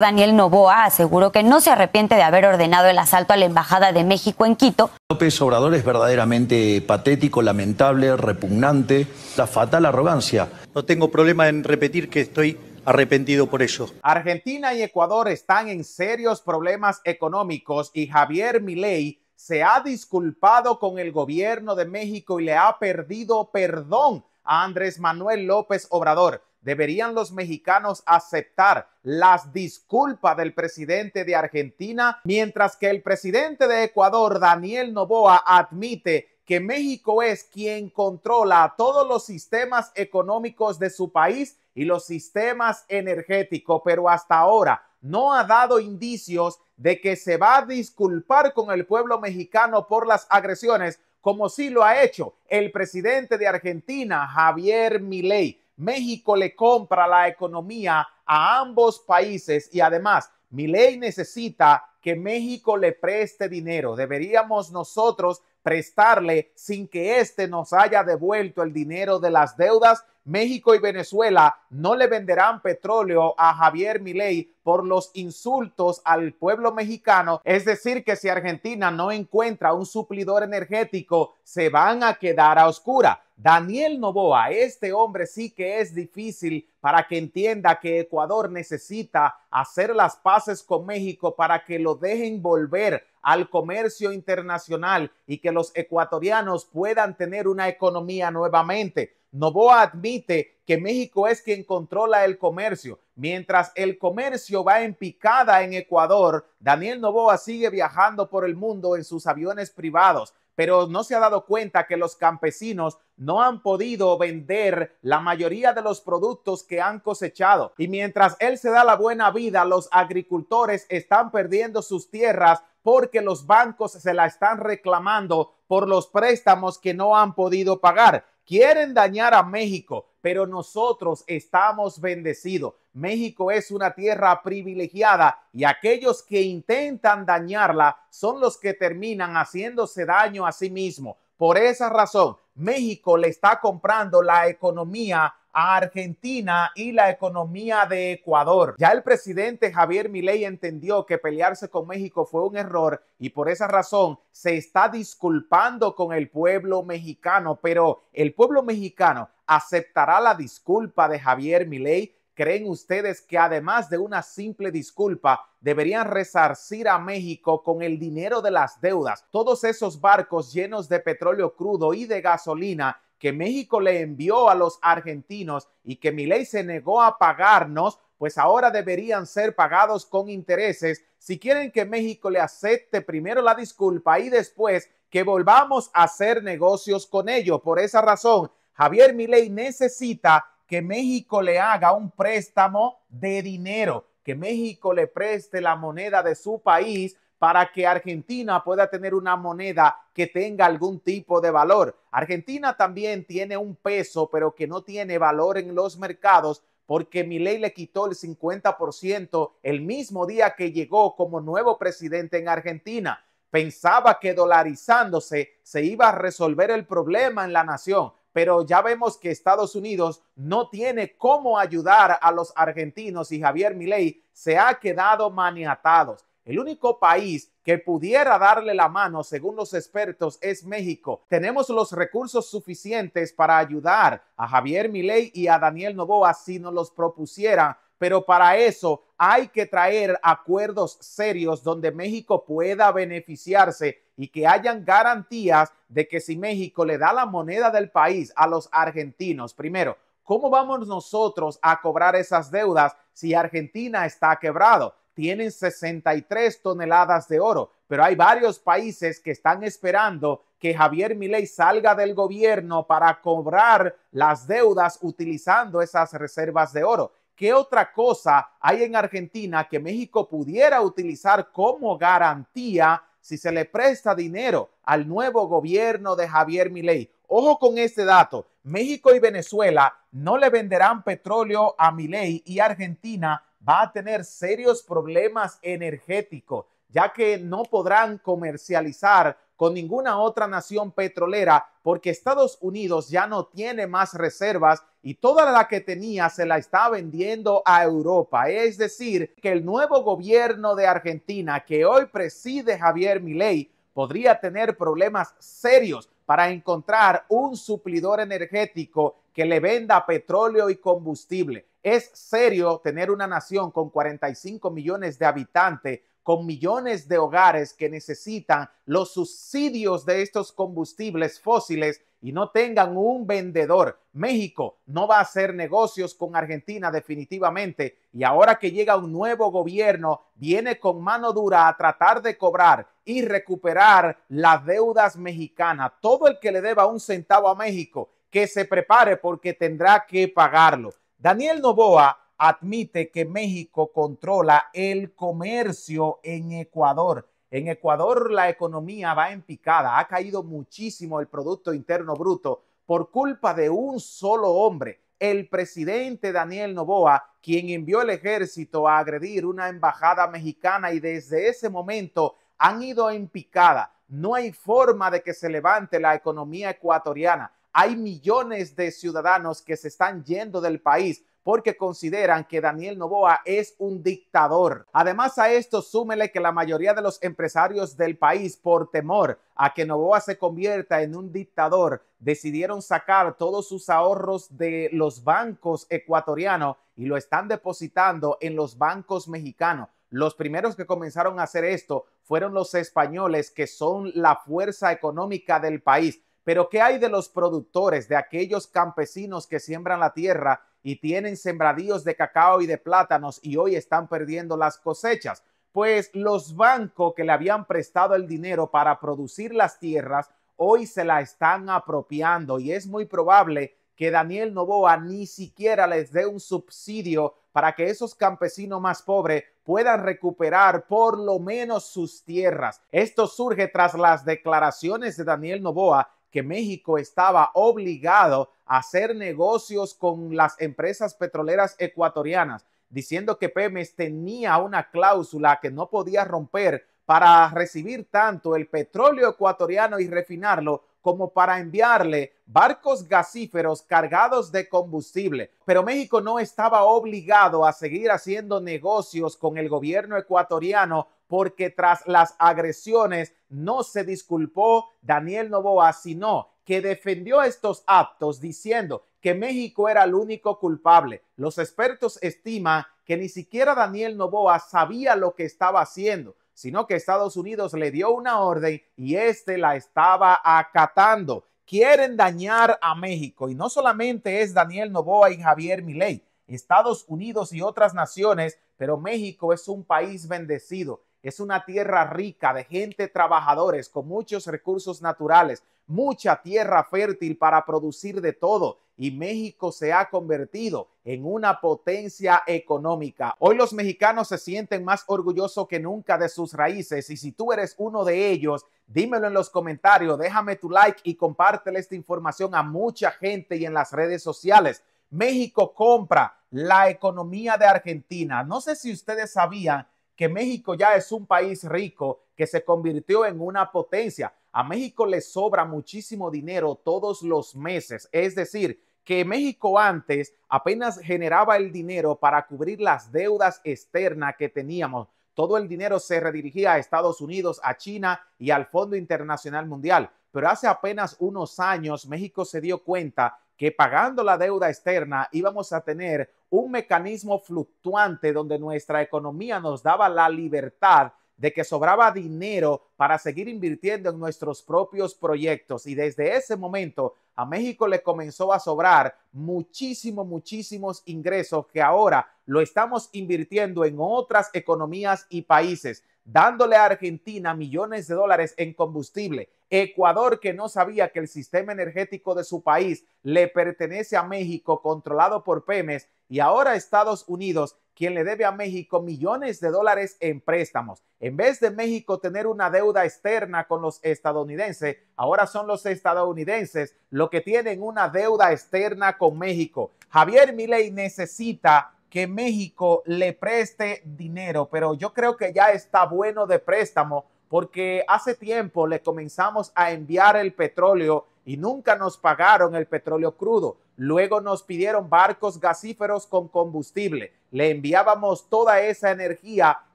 Daniel Novoa aseguró que no se arrepiente de haber ordenado el asalto a la Embajada de México en Quito. López Obrador es verdaderamente patético, lamentable, repugnante, la fatal arrogancia. No tengo problema en repetir que estoy arrepentido por eso. Argentina y Ecuador están en serios problemas económicos y Javier Milei se ha disculpado con el gobierno de México y le ha perdido perdón a Andrés Manuel López Obrador. ¿Deberían los mexicanos aceptar las disculpas del presidente de Argentina mientras que el presidente de Ecuador, Daniel Novoa, admite que México es quien controla todos los sistemas económicos de su país y los sistemas energéticos, pero hasta ahora no ha dado indicios de que se va a disculpar con el pueblo mexicano por las agresiones, como sí lo ha hecho el presidente de Argentina, Javier Milei. México le compra la economía a ambos países y además mi necesita que México le preste dinero. Deberíamos nosotros prestarle sin que éste nos haya devuelto el dinero de las deudas. México y Venezuela no le venderán petróleo a Javier Milei por los insultos al pueblo mexicano. Es decir, que si Argentina no encuentra un suplidor energético, se van a quedar a oscura. Daniel Novoa, este hombre sí que es difícil para que entienda que Ecuador necesita hacer las paces con México para que lo dejen volver al comercio internacional y que los ecuatorianos puedan tener una economía nuevamente. Novoa admite que México es quien controla el comercio. Mientras el comercio va en picada en Ecuador, Daniel Novoa sigue viajando por el mundo en sus aviones privados pero no se ha dado cuenta que los campesinos no han podido vender la mayoría de los productos que han cosechado. Y mientras él se da la buena vida, los agricultores están perdiendo sus tierras porque los bancos se la están reclamando por los préstamos que no han podido pagar. Quieren dañar a México, pero nosotros estamos bendecidos. México es una tierra privilegiada y aquellos que intentan dañarla son los que terminan haciéndose daño a sí mismos. Por esa razón, México le está comprando la economía a Argentina y la economía de Ecuador. Ya el presidente Javier Milei entendió que pelearse con México fue un error y por esa razón se está disculpando con el pueblo mexicano, pero el pueblo mexicano aceptará la disculpa de Javier Milei? ¿Creen ustedes que además de una simple disculpa, deberían resarcir a México con el dinero de las deudas? Todos esos barcos llenos de petróleo crudo y de gasolina que México le envió a los argentinos y que Milei se negó a pagarnos, pues ahora deberían ser pagados con intereses si quieren que México le acepte primero la disculpa y después que volvamos a hacer negocios con ellos. Por esa razón, Javier Milei necesita que México le haga un préstamo de dinero, que México le preste la moneda de su país para que Argentina pueda tener una moneda que tenga algún tipo de valor. Argentina también tiene un peso, pero que no tiene valor en los mercados porque Milei le quitó el 50% el mismo día que llegó como nuevo presidente en Argentina. Pensaba que dolarizándose se iba a resolver el problema en la nación pero ya vemos que Estados Unidos no tiene cómo ayudar a los argentinos y Javier Milei se ha quedado maniatados. El único país que pudiera darle la mano, según los expertos, es México. Tenemos los recursos suficientes para ayudar a Javier Milei y a Daniel Novoa si nos los propusiera pero para eso hay que traer acuerdos serios donde México pueda beneficiarse y que hayan garantías de que si México le da la moneda del país a los argentinos, primero, ¿cómo vamos nosotros a cobrar esas deudas si Argentina está quebrado? Tienen 63 toneladas de oro, pero hay varios países que están esperando que Javier Milei salga del gobierno para cobrar las deudas utilizando esas reservas de oro. ¿Qué otra cosa hay en Argentina que México pudiera utilizar como garantía si se le presta dinero al nuevo gobierno de Javier Milei? Ojo con este dato. México y Venezuela no le venderán petróleo a Milei y Argentina va a tener serios problemas energéticos, ya que no podrán comercializar con ninguna otra nación petrolera porque Estados Unidos ya no tiene más reservas y toda la que tenía se la está vendiendo a Europa. Es decir, que el nuevo gobierno de Argentina que hoy preside Javier Milei podría tener problemas serios para encontrar un suplidor energético que le venda petróleo y combustible. Es serio tener una nación con 45 millones de habitantes con millones de hogares que necesitan los subsidios de estos combustibles fósiles y no tengan un vendedor. México no va a hacer negocios con Argentina definitivamente y ahora que llega un nuevo gobierno, viene con mano dura a tratar de cobrar y recuperar las deudas mexicanas. Todo el que le deba un centavo a México, que se prepare porque tendrá que pagarlo. Daniel Novoa admite que México controla el comercio en Ecuador. En Ecuador la economía va en picada, ha caído muchísimo el Producto Interno Bruto por culpa de un solo hombre, el presidente Daniel Novoa, quien envió el ejército a agredir una embajada mexicana y desde ese momento han ido en picada. No hay forma de que se levante la economía ecuatoriana. Hay millones de ciudadanos que se están yendo del país porque consideran que Daniel Novoa es un dictador. Además a esto súmele que la mayoría de los empresarios del país por temor a que Novoa se convierta en un dictador decidieron sacar todos sus ahorros de los bancos ecuatorianos y lo están depositando en los bancos mexicanos. Los primeros que comenzaron a hacer esto fueron los españoles, que son la fuerza económica del país. Pero ¿qué hay de los productores, de aquellos campesinos que siembran la tierra y tienen sembradíos de cacao y de plátanos y hoy están perdiendo las cosechas, pues los bancos que le habían prestado el dinero para producir las tierras hoy se la están apropiando y es muy probable que Daniel Novoa ni siquiera les dé un subsidio para que esos campesinos más pobres puedan recuperar por lo menos sus tierras. Esto surge tras las declaraciones de Daniel Novoa que México estaba obligado a hacer negocios con las empresas petroleras ecuatorianas, diciendo que Pemex tenía una cláusula que no podía romper para recibir tanto el petróleo ecuatoriano y refinarlo como para enviarle barcos gasíferos cargados de combustible. Pero México no estaba obligado a seguir haciendo negocios con el gobierno ecuatoriano porque tras las agresiones no se disculpó Daniel Novoa, sino que defendió estos actos diciendo que México era el único culpable. Los expertos estiman que ni siquiera Daniel Novoa sabía lo que estaba haciendo, sino que Estados Unidos le dio una orden y este la estaba acatando. Quieren dañar a México y no solamente es Daniel Novoa y Javier Milei, Estados Unidos y otras naciones, pero México es un país bendecido es una tierra rica de gente trabajadores, con muchos recursos naturales, mucha tierra fértil para producir de todo y México se ha convertido en una potencia económica. Hoy los mexicanos se sienten más orgullosos que nunca de sus raíces y si tú eres uno de ellos, dímelo en los comentarios, déjame tu like y compártele esta información a mucha gente y en las redes sociales. México compra la economía de Argentina. No sé si ustedes sabían que México ya es un país rico que se convirtió en una potencia. A México le sobra muchísimo dinero todos los meses. Es decir, que México antes apenas generaba el dinero para cubrir las deudas externas que teníamos. Todo el dinero se redirigía a Estados Unidos, a China y al Fondo Internacional Mundial. Pero hace apenas unos años México se dio cuenta que pagando la deuda externa íbamos a tener un mecanismo fluctuante donde nuestra economía nos daba la libertad de que sobraba dinero para seguir invirtiendo en nuestros propios proyectos. Y desde ese momento a México le comenzó a sobrar muchísimos, muchísimos ingresos que ahora lo estamos invirtiendo en otras economías y países, dándole a Argentina millones de dólares en combustible. Ecuador, que no sabía que el sistema energético de su país le pertenece a México, controlado por Pemes, y ahora Estados Unidos quien le debe a México millones de dólares en préstamos. En vez de México tener una deuda externa con los estadounidenses, ahora son los estadounidenses los que tienen una deuda externa con México. Javier Milei necesita que México le preste dinero, pero yo creo que ya está bueno de préstamo porque hace tiempo le comenzamos a enviar el petróleo y nunca nos pagaron el petróleo crudo. Luego nos pidieron barcos gasíferos con combustible. Le enviábamos toda esa energía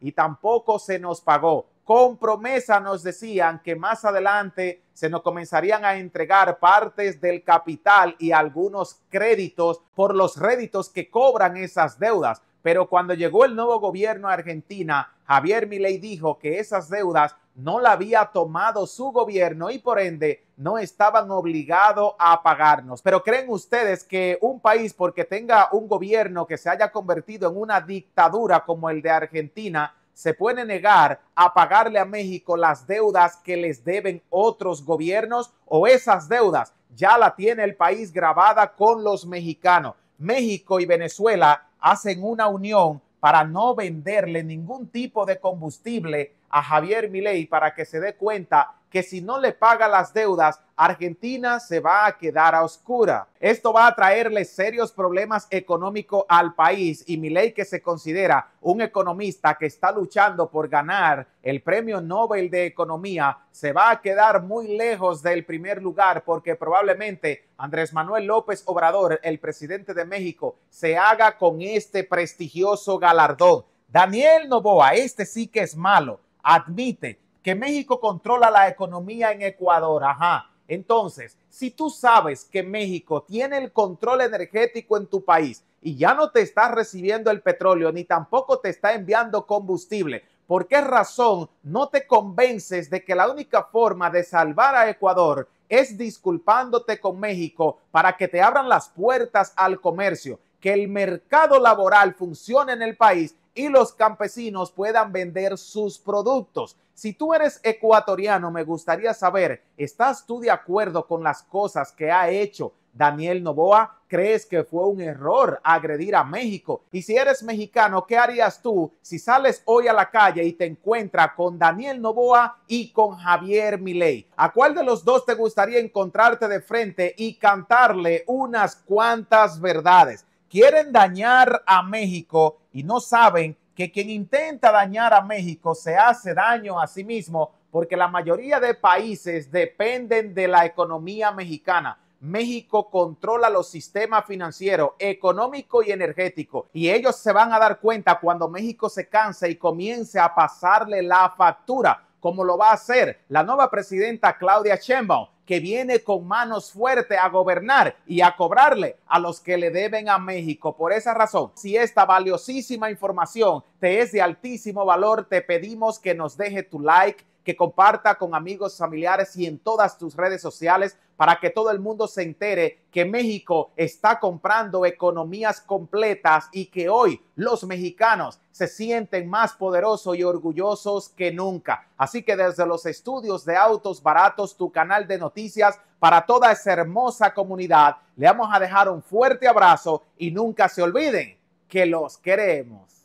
y tampoco se nos pagó. Con promesa nos decían que más adelante se nos comenzarían a entregar partes del capital y algunos créditos por los réditos que cobran esas deudas pero cuando llegó el nuevo gobierno a Argentina, Javier Milei dijo que esas deudas no la había tomado su gobierno y por ende no estaban obligados a pagarnos. Pero ¿creen ustedes que un país porque tenga un gobierno que se haya convertido en una dictadura como el de Argentina se puede negar a pagarle a México las deudas que les deben otros gobiernos o esas deudas ya la tiene el país grabada con los mexicanos? México y Venezuela hacen una unión para no venderle ningún tipo de combustible a Javier Milei para que se dé cuenta que si no le paga las deudas, Argentina se va a quedar a oscura. Esto va a traerle serios problemas económicos al país y Milei, que se considera un economista que está luchando por ganar el Premio Nobel de Economía, se va a quedar muy lejos del primer lugar porque probablemente Andrés Manuel López Obrador, el presidente de México, se haga con este prestigioso galardón. Daniel Novoa, este sí que es malo admite que México controla la economía en Ecuador. Ajá. Entonces, si tú sabes que México tiene el control energético en tu país y ya no te está recibiendo el petróleo ni tampoco te está enviando combustible, ¿por qué razón no te convences de que la única forma de salvar a Ecuador es disculpándote con México para que te abran las puertas al comercio, que el mercado laboral funcione en el país y los campesinos puedan vender sus productos. Si tú eres ecuatoriano, me gustaría saber, ¿estás tú de acuerdo con las cosas que ha hecho Daniel Novoa? ¿Crees que fue un error agredir a México? Y si eres mexicano, ¿qué harías tú si sales hoy a la calle y te encuentras con Daniel Novoa y con Javier Milei? ¿A cuál de los dos te gustaría encontrarte de frente y cantarle unas cuantas verdades? Quieren dañar a México y no saben que quien intenta dañar a México se hace daño a sí mismo porque la mayoría de países dependen de la economía mexicana. México controla los sistemas financieros, económico y energético. Y ellos se van a dar cuenta cuando México se canse y comience a pasarle la factura, como lo va a hacer la nueva presidenta Claudia Sheinbaum que viene con manos fuertes a gobernar y a cobrarle a los que le deben a México. Por esa razón, si esta valiosísima información te es de altísimo valor, te pedimos que nos deje tu like que comparta con amigos, familiares y en todas tus redes sociales para que todo el mundo se entere que México está comprando economías completas y que hoy los mexicanos se sienten más poderosos y orgullosos que nunca. Así que desde los estudios de Autos Baratos, tu canal de noticias para toda esa hermosa comunidad, le vamos a dejar un fuerte abrazo y nunca se olviden que los queremos.